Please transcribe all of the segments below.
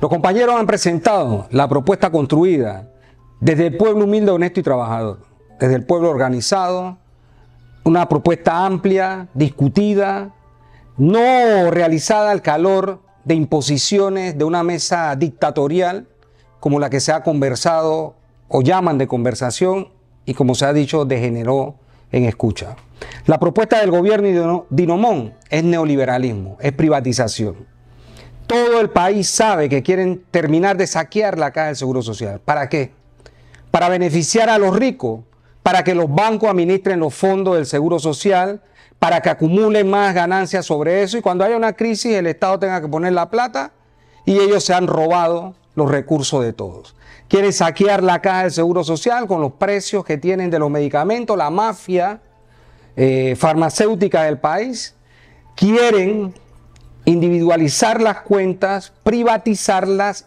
Los compañeros han presentado la propuesta construida desde el pueblo humilde, honesto y trabajador, desde el pueblo organizado, una propuesta amplia, discutida, no realizada al calor de imposiciones de una mesa dictatorial como la que se ha conversado o llaman de conversación y como se ha dicho degeneró en escucha. La propuesta del gobierno de Dinomón es neoliberalismo, es privatización. Todo el país sabe que quieren terminar de saquear la caja del Seguro Social. ¿Para qué? Para beneficiar a los ricos, para que los bancos administren los fondos del Seguro Social, para que acumulen más ganancias sobre eso y cuando haya una crisis el Estado tenga que poner la plata y ellos se han robado los recursos de todos. Quieren saquear la caja del Seguro Social con los precios que tienen de los medicamentos, la mafia eh, farmacéutica del país. Quieren individualizar las cuentas, privatizarlas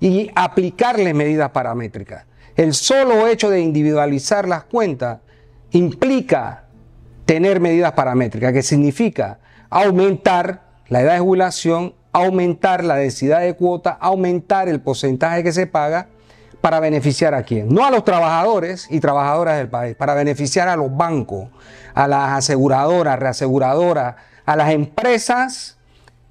y aplicarles medidas paramétricas. El solo hecho de individualizar las cuentas implica tener medidas paramétricas, que significa aumentar la edad de jubilación, aumentar la densidad de cuota, aumentar el porcentaje que se paga para beneficiar a quién. No a los trabajadores y trabajadoras del país, para beneficiar a los bancos, a las aseguradoras, reaseguradoras, a las empresas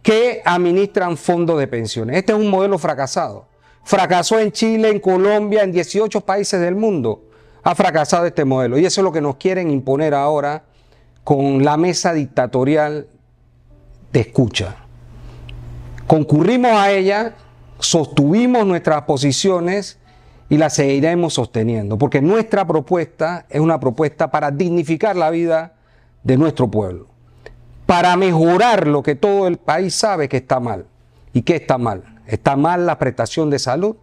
que administran fondos de pensiones. Este es un modelo fracasado. Fracasó en Chile, en Colombia, en 18 países del mundo. Ha fracasado este modelo. Y eso es lo que nos quieren imponer ahora con la mesa dictatorial de escucha. Concurrimos a ella, sostuvimos nuestras posiciones y las seguiremos sosteniendo, porque nuestra propuesta es una propuesta para dignificar la vida de nuestro pueblo para mejorar lo que todo el país sabe que está mal. ¿Y qué está mal? Está mal la prestación de salud,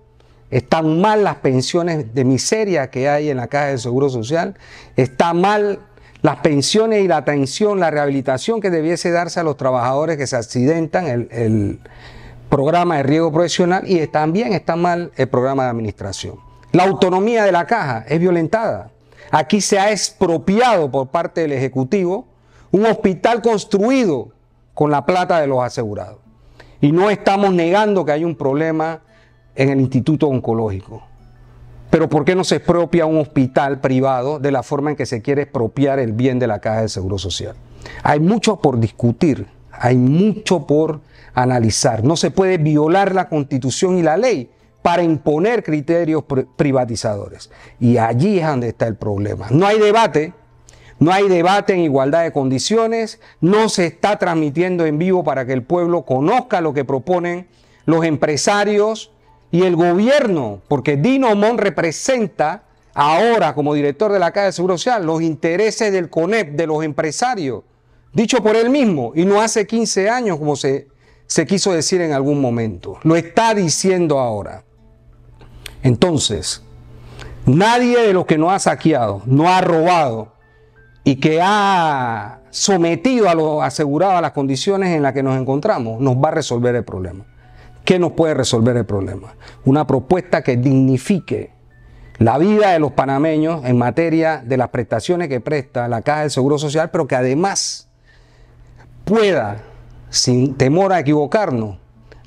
están mal las pensiones de miseria que hay en la Caja de Seguro Social, está mal las pensiones y la atención, la rehabilitación que debiese darse a los trabajadores que se accidentan, el, el programa de riesgo profesional y también está mal el programa de administración. La autonomía de la caja es violentada. Aquí se ha expropiado por parte del Ejecutivo un hospital construido con la plata de los asegurados. Y no estamos negando que hay un problema en el Instituto Oncológico. Pero ¿por qué no se expropia un hospital privado de la forma en que se quiere expropiar el bien de la Caja de Seguro Social? Hay mucho por discutir, hay mucho por analizar. No se puede violar la constitución y la ley para imponer criterios privatizadores. Y allí es donde está el problema. No hay debate, no hay debate en igualdad de condiciones, no se está transmitiendo en vivo para que el pueblo conozca lo que proponen los empresarios y el gobierno, porque Dino Mon representa ahora como director de la Caja de Seguro Social los intereses del CONEP, de los empresarios, dicho por él mismo, y no hace 15 años como se, se quiso decir en algún momento, lo está diciendo ahora. Entonces, nadie de los que no ha saqueado, no ha robado, y que ha sometido a lo asegurado a las condiciones en las que nos encontramos, nos va a resolver el problema. ¿Qué nos puede resolver el problema? Una propuesta que dignifique la vida de los panameños en materia de las prestaciones que presta la Caja del Seguro Social, pero que además pueda, sin temor a equivocarnos,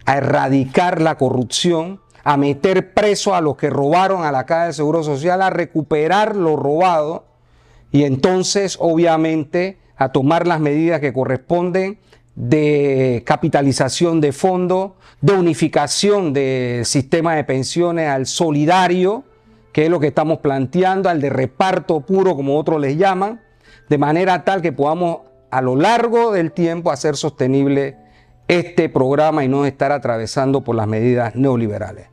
a erradicar la corrupción, a meter preso a los que robaron a la Caja del Seguro Social, a recuperar lo robado y entonces obviamente a tomar las medidas que corresponden de capitalización de fondos, de unificación del sistema de pensiones al solidario, que es lo que estamos planteando, al de reparto puro, como otros les llaman, de manera tal que podamos a lo largo del tiempo hacer sostenible este programa y no estar atravesando por las medidas neoliberales.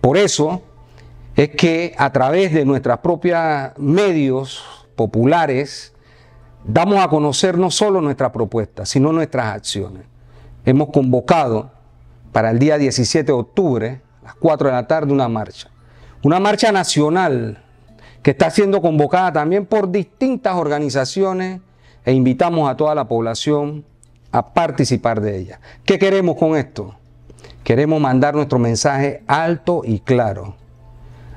Por eso es que a través de nuestros propios medios, populares, damos a conocer no solo nuestra propuesta, sino nuestras acciones. Hemos convocado para el día 17 de octubre, a las 4 de la tarde, una marcha. Una marcha nacional que está siendo convocada también por distintas organizaciones e invitamos a toda la población a participar de ella. ¿Qué queremos con esto? Queremos mandar nuestro mensaje alto y claro.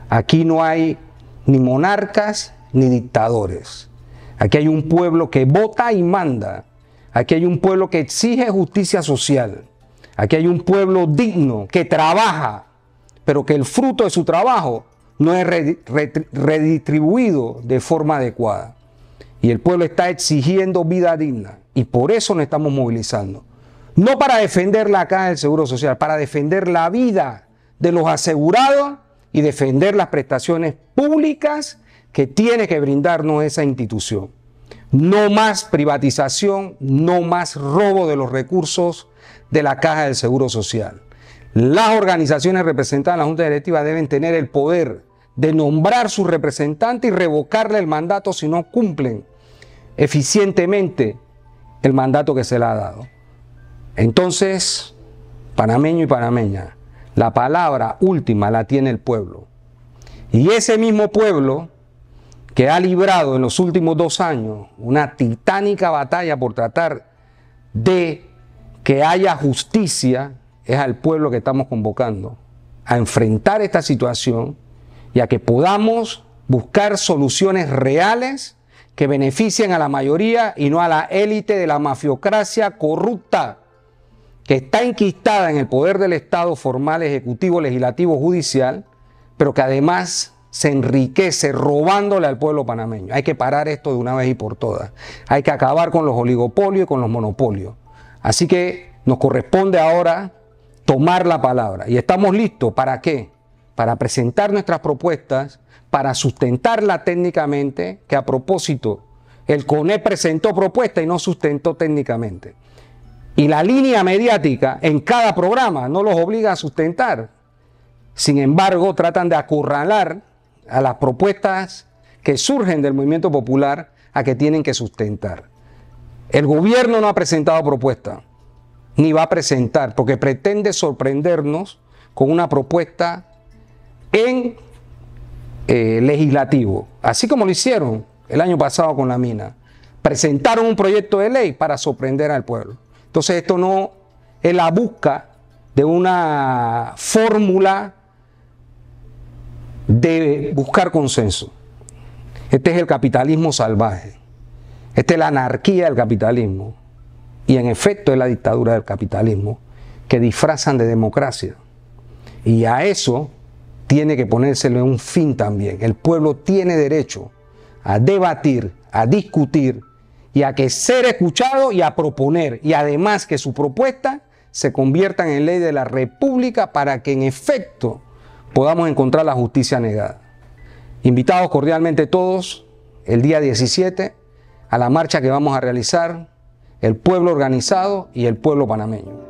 Aquí no hay ni monarcas ni dictadores. Aquí hay un pueblo que vota y manda. Aquí hay un pueblo que exige justicia social. Aquí hay un pueblo digno que trabaja, pero que el fruto de su trabajo no es redistribuido de forma adecuada. Y el pueblo está exigiendo vida digna. Y por eso nos estamos movilizando. No para defender la caja del Seguro Social, para defender la vida de los asegurados y defender las prestaciones públicas que tiene que brindarnos esa institución. No más privatización, no más robo de los recursos de la caja del Seguro Social. Las organizaciones representadas en la Junta Directiva deben tener el poder de nombrar su representante y revocarle el mandato si no cumplen eficientemente el mandato que se le ha dado. Entonces, panameño y panameña, la palabra última la tiene el pueblo. Y ese mismo pueblo que ha librado en los últimos dos años una titánica batalla por tratar de que haya justicia, es al pueblo que estamos convocando a enfrentar esta situación y a que podamos buscar soluciones reales que beneficien a la mayoría y no a la élite de la mafiocracia corrupta que está enquistada en el poder del Estado formal, ejecutivo, legislativo, judicial, pero que además se enriquece robándole al pueblo panameño. Hay que parar esto de una vez y por todas. Hay que acabar con los oligopolios y con los monopolios. Así que nos corresponde ahora tomar la palabra. ¿Y estamos listos para qué? Para presentar nuestras propuestas, para sustentarla técnicamente, que a propósito, el CONE presentó propuesta y no sustentó técnicamente. Y la línea mediática en cada programa no los obliga a sustentar. Sin embargo, tratan de acurralar a las propuestas que surgen del movimiento popular a que tienen que sustentar. El gobierno no ha presentado propuesta, ni va a presentar, porque pretende sorprendernos con una propuesta en eh, legislativo, así como lo hicieron el año pasado con la mina. Presentaron un proyecto de ley para sorprender al pueblo. Entonces esto no es la busca de una fórmula de buscar consenso. Este es el capitalismo salvaje. Esta es la anarquía del capitalismo. Y en efecto es la dictadura del capitalismo que disfrazan de democracia. Y a eso tiene que ponérsele un fin también. El pueblo tiene derecho a debatir, a discutir y a que ser escuchado y a proponer. Y además que su propuesta se convierta en ley de la República para que en efecto podamos encontrar la justicia negada. Invitados cordialmente todos el día 17 a la marcha que vamos a realizar, el pueblo organizado y el pueblo panameño.